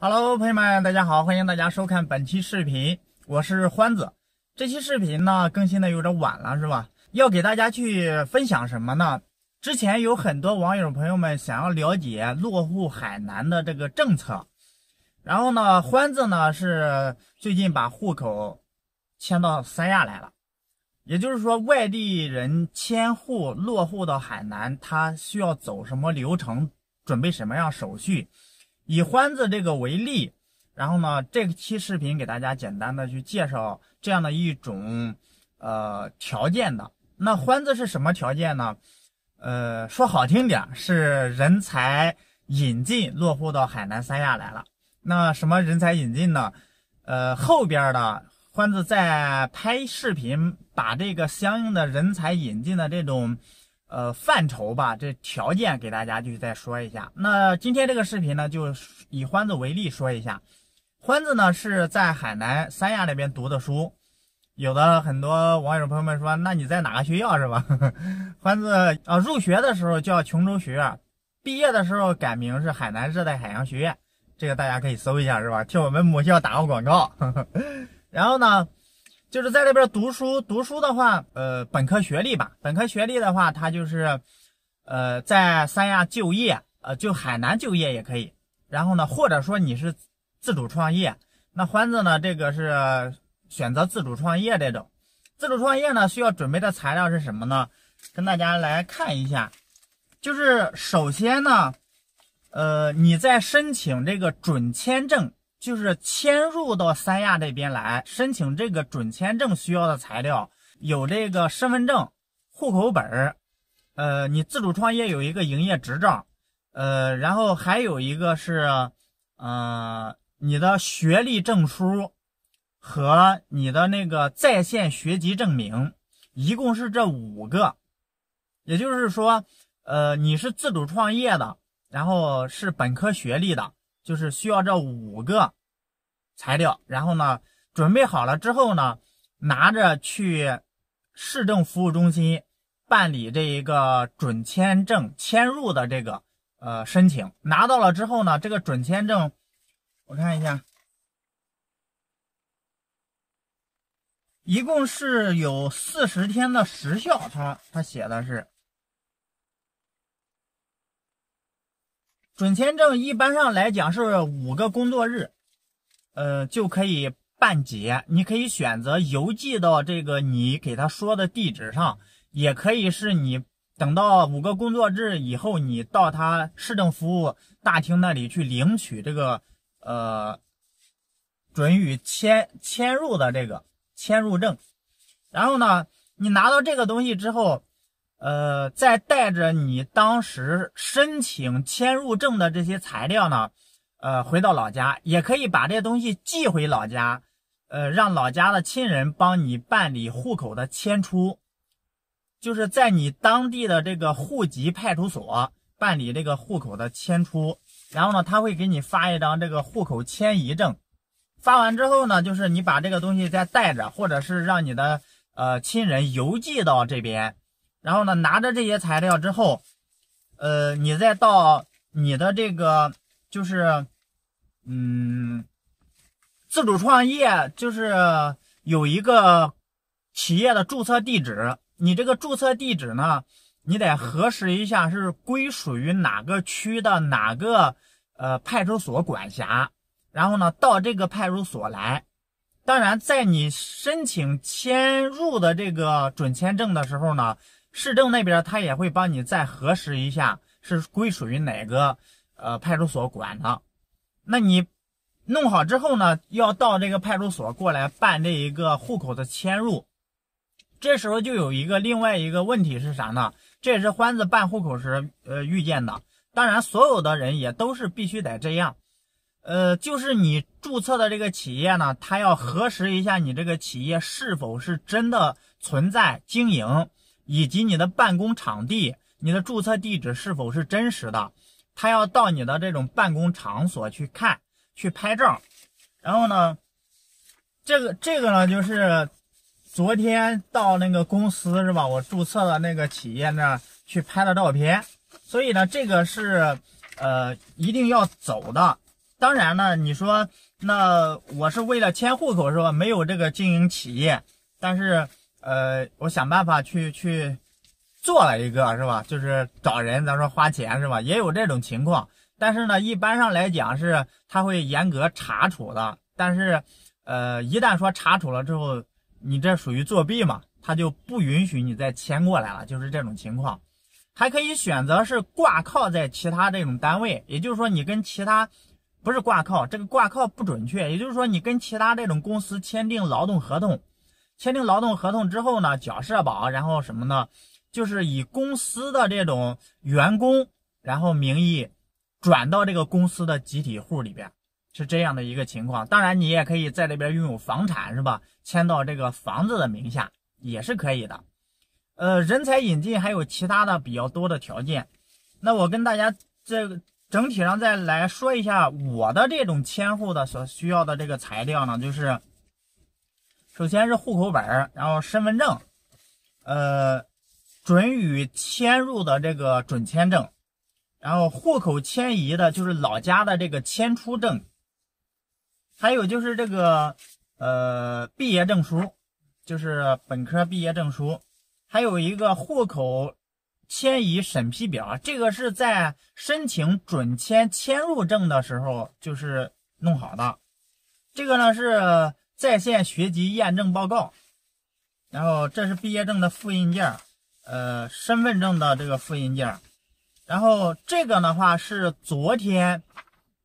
Hello，朋友们，大家好，欢迎大家收看本期视频，我是欢子。这期视频呢更新的有点晚了，是吧？要给大家去分享什么呢？之前有很多网友朋友们想要了解落户海南的这个政策，然后呢，欢子呢是最近把户口迁到三亚来了，也就是说外地人迁户落户到海南，他需要走什么流程，准备什么样手续？以欢子这个为例，然后呢，这期视频给大家简单的去介绍这样的一种呃条件的。那欢子是什么条件呢？呃，说好听点儿是人才引进落户到海南三亚来了。那什么人才引进呢？呃，后边的欢子在拍视频，把这个相应的人才引进的这种。呃，范畴吧，这条件给大家就再说一下。那今天这个视频呢，就以欢子为例说一下。欢子呢是在海南三亚那边读的书，有的很多网友朋友们说，那你在哪个学校是吧？欢子啊，入学的时候叫琼州学院，毕业的时候改名是海南热带海洋学院，这个大家可以搜一下是吧？替我们母校打个广告。然后呢？就是在那边读书，读书的话，呃，本科学历吧。本科学历的话，他就是，呃，在三亚就业，呃，就海南就业也可以。然后呢，或者说你是自主创业，那欢子呢，这个是选择自主创业这种。自主创业呢，需要准备的材料是什么呢？跟大家来看一下，就是首先呢，呃，你在申请这个准签证。就是迁入到三亚这边来申请这个准签证需要的材料有这个身份证、户口本儿，呃，你自主创业有一个营业执照，呃，然后还有一个是，呃，你的学历证书和你的那个在线学籍证明，一共是这五个。也就是说，呃，你是自主创业的，然后是本科学历的。就是需要这五个材料，然后呢，准备好了之后呢，拿着去市政服务中心办理这一个准签证迁入的这个呃申请。拿到了之后呢，这个准签证，我看一下，一共是有四十天的时效，他他写的是。准签证一般上来讲是五个工作日，呃，就可以办结。你可以选择邮寄到这个你给他说的地址上，也可以是你等到五个工作日以后，你到他市政服务大厅那里去领取这个呃准予迁迁入的这个迁入证。然后呢，你拿到这个东西之后。呃，再带着你当时申请迁入证的这些材料呢，呃，回到老家也可以把这些东西寄回老家，呃，让老家的亲人帮你办理户口的迁出，就是在你当地的这个户籍派出所办理这个户口的迁出，然后呢，他会给你发一张这个户口迁移证，发完之后呢，就是你把这个东西再带着，或者是让你的呃亲人邮寄到这边。然后呢，拿着这些材料之后，呃，你再到你的这个就是，嗯，自主创业就是有一个企业的注册地址，你这个注册地址呢，你得核实一下是归属于哪个区的哪个呃派出所管辖，然后呢，到这个派出所来。当然，在你申请迁入的这个准签证的时候呢。市政那边他也会帮你再核实一下是归属于哪个，呃派出所管的。那你弄好之后呢，要到这个派出所过来办这一个户口的迁入。这时候就有一个另外一个问题是啥呢？这也是欢子办户口时呃遇见的。当然，所有的人也都是必须得这样。呃，就是你注册的这个企业呢，他要核实一下你这个企业是否是真的存在经营。以及你的办公场地、你的注册地址是否是真实的？他要到你的这种办公场所去看、去拍照。然后呢，这个、这个呢，就是昨天到那个公司是吧？我注册的那个企业那儿去拍的照片。所以呢，这个是呃一定要走的。当然呢，你说那我是为了迁户口是吧？没有这个经营企业，但是。呃，我想办法去去做了一个，是吧？就是找人，咱说花钱，是吧？也有这种情况，但是呢，一般上来讲是他会严格查处的。但是，呃，一旦说查处了之后，你这属于作弊嘛？他就不允许你再签过来了，就是这种情况。还可以选择是挂靠在其他这种单位，也就是说你跟其他不是挂靠，这个挂靠不准确，也就是说你跟其他这种公司签订劳动合同。签订劳动合同之后呢，缴社保，然后什么呢？就是以公司的这种员工，然后名义转到这个公司的集体户里边，是这样的一个情况。当然，你也可以在这边拥有房产，是吧？迁到这个房子的名下也是可以的。呃，人才引进还有其他的比较多的条件。那我跟大家这个整体上再来说一下我的这种迁户的所需要的这个材料呢，就是。首先是户口本然后身份证，呃，准予迁入的这个准签证，然后户口迁移的就是老家的这个迁出证，还有就是这个呃毕业证书，就是本科毕业证书，还有一个户口迁移审批表，这个是在申请准迁迁入证的时候就是弄好的，这个呢是。在线学籍验证报告，然后这是毕业证的复印件，呃，身份证的这个复印件，然后这个的话是昨天，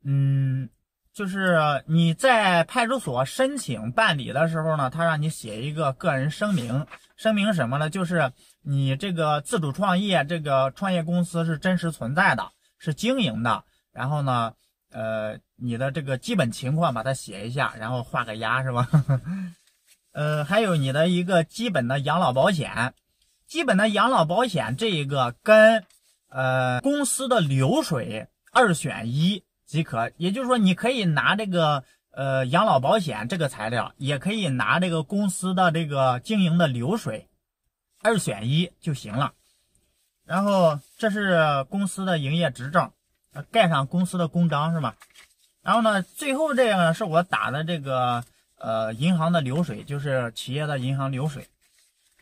嗯，就是你在派出所申请办理的时候呢，他让你写一个个人声明，声明什么呢？就是你这个自主创业这个创业公司是真实存在的，是经营的，然后呢？呃，你的这个基本情况把它写一下，然后画个押是吧？呃，还有你的一个基本的养老保险，基本的养老保险这一个跟呃公司的流水二选一即可，也就是说你可以拿这个呃养老保险这个材料，也可以拿这个公司的这个经营的流水二选一就行了。然后这是公司的营业执照。盖上公司的公章是吗？然后呢，最后这个是我打的这个呃银行的流水，就是企业的银行流水。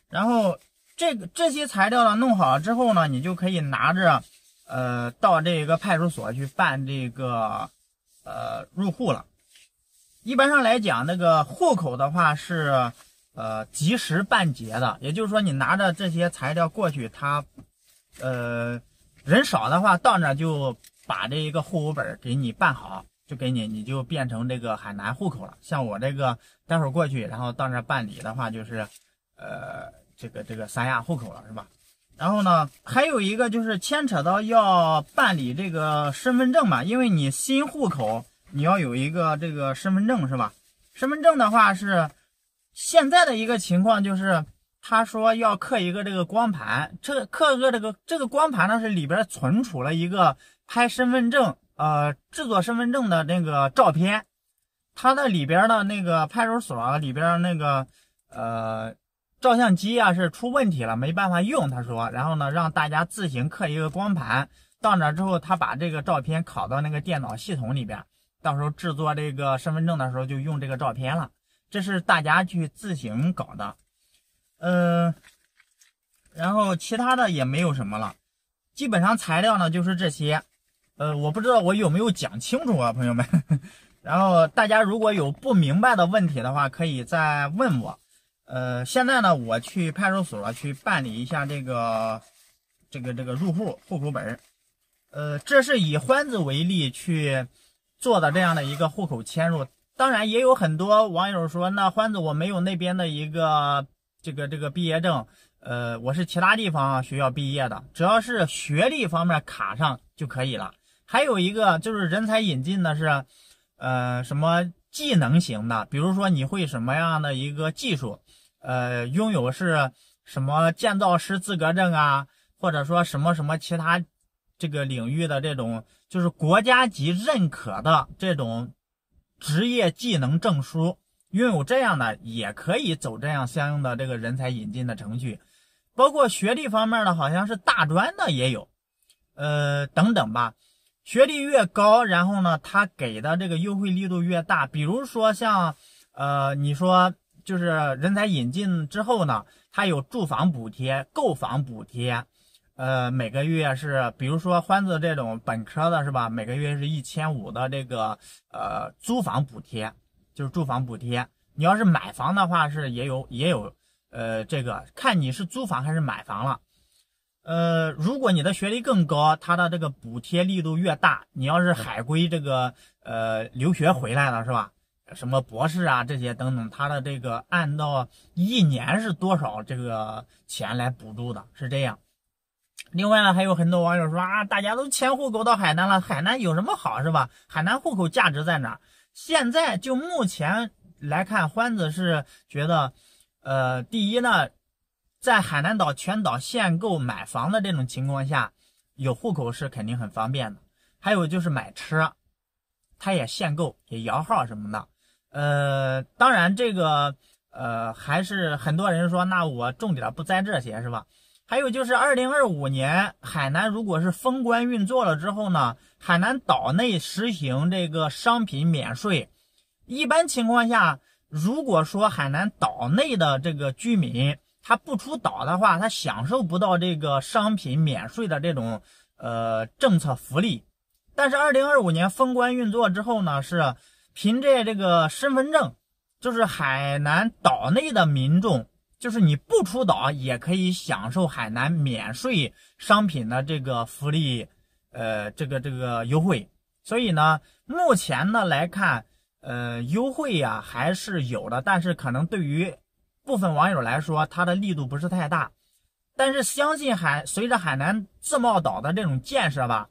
然后这个这些材料呢弄好了之后呢，你就可以拿着呃到这个派出所去办这个呃入户了。一般上来讲，那个户口的话是呃及时办结的，也就是说你拿着这些材料过去，他呃人少的话到那就。把这一个户口本给你办好，就给你，你就变成这个海南户口了。像我这个待会儿过去，然后到那儿办理的话，就是，呃，这个这个三亚户口了，是吧？然后呢，还有一个就是牵扯到要办理这个身份证嘛，因为你新户口你要有一个这个身份证，是吧？身份证的话是现在的一个情况就是。他说要刻一个这个光盘，这个刻个这个这个光盘呢，是里边存储了一个拍身份证，呃，制作身份证的那个照片。他的里边的那个派出所里边那个呃照相机啊是出问题了，没办法用。他说，然后呢让大家自行刻一个光盘，到那之后他把这个照片拷到那个电脑系统里边，到时候制作这个身份证的时候就用这个照片了。这是大家去自行搞的。呃，然后其他的也没有什么了，基本上材料呢就是这些，呃，我不知道我有没有讲清楚啊，朋友们。然后大家如果有不明白的问题的话，可以再问我。呃，现在呢，我去派出所去办理一下这个这个这个入户户口本儿。呃，这是以欢子为例去做的这样的一个户口迁入。当然也有很多网友说，那欢子我没有那边的一个。这个这个毕业证，呃，我是其他地方学校毕业的，只要是学历方面卡上就可以了。还有一个就是人才引进的是，呃，什么技能型的，比如说你会什么样的一个技术，呃，拥有是什么建造师资格证啊，或者说什么什么其他这个领域的这种，就是国家级认可的这种职业技能证书。拥有这样的也可以走这样相应的这个人才引进的程序，包括学历方面呢，好像是大专的也有，呃等等吧。学历越高，然后呢，他给的这个优惠力度越大。比如说像，呃，你说就是人才引进之后呢，他有住房补贴、购房补贴，呃，每个月是，比如说欢子这种本科的是吧，每个月是一千五的这个呃租房补贴。就是住房补贴，你要是买房的话是也有也有，呃，这个看你是租房还是买房了，呃，如果你的学历更高，它的这个补贴力度越大。你要是海归这个呃留学回来了是吧？什么博士啊这些等等，它的这个按照一年是多少这个钱来补助的，是这样。另外呢，还有很多网友说啊，大家都迁户口到海南了，海南有什么好是吧？海南户口价值在哪？现在就目前来看，欢子是觉得，呃，第一呢，在海南岛全岛限购买房的这种情况下，有户口是肯定很方便的。还有就是买车，它也限购，也摇号什么的。呃，当然这个，呃，还是很多人说，那我重点不在这些，是吧？还有就是，二零二五年海南如果是封关运作了之后呢，海南岛内实行这个商品免税。一般情况下，如果说海南岛内的这个居民他不出岛的话，他享受不到这个商品免税的这种呃政策福利。但是二零二五年封关运作之后呢，是凭借这个身份证，就是海南岛内的民众。就是你不出岛也可以享受海南免税商品的这个福利，呃，这个这个优惠。所以呢，目前呢来看，呃，优惠呀还是有的，但是可能对于部分网友来说，它的力度不是太大。但是相信海随着海南自贸岛的这种建设吧，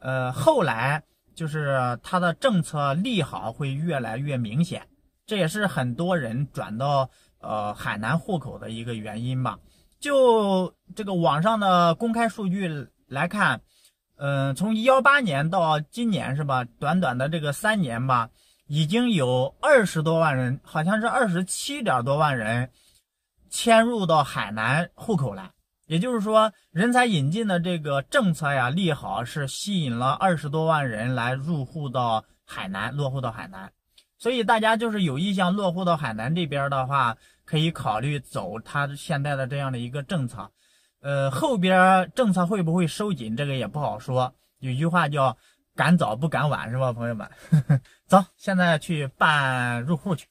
呃，后来就是它的政策利好会越来越明显。这也是很多人转到。呃，海南户口的一个原因吧，就这个网上的公开数据来看，嗯，从幺八年到今年是吧，短短的这个三年吧，已经有二十多万人，好像是二十七点多万人迁入到海南户口来。也就是说，人才引进的这个政策呀，利好是吸引了二十多万人来入户到海南，落户到海南。所以大家就是有意向落户到海南这边的话，可以考虑走他现在的这样的一个政策，呃，后边政策会不会收紧，这个也不好说。有句话叫“赶早不赶晚”，是吧，朋友们？走，现在去办入户去。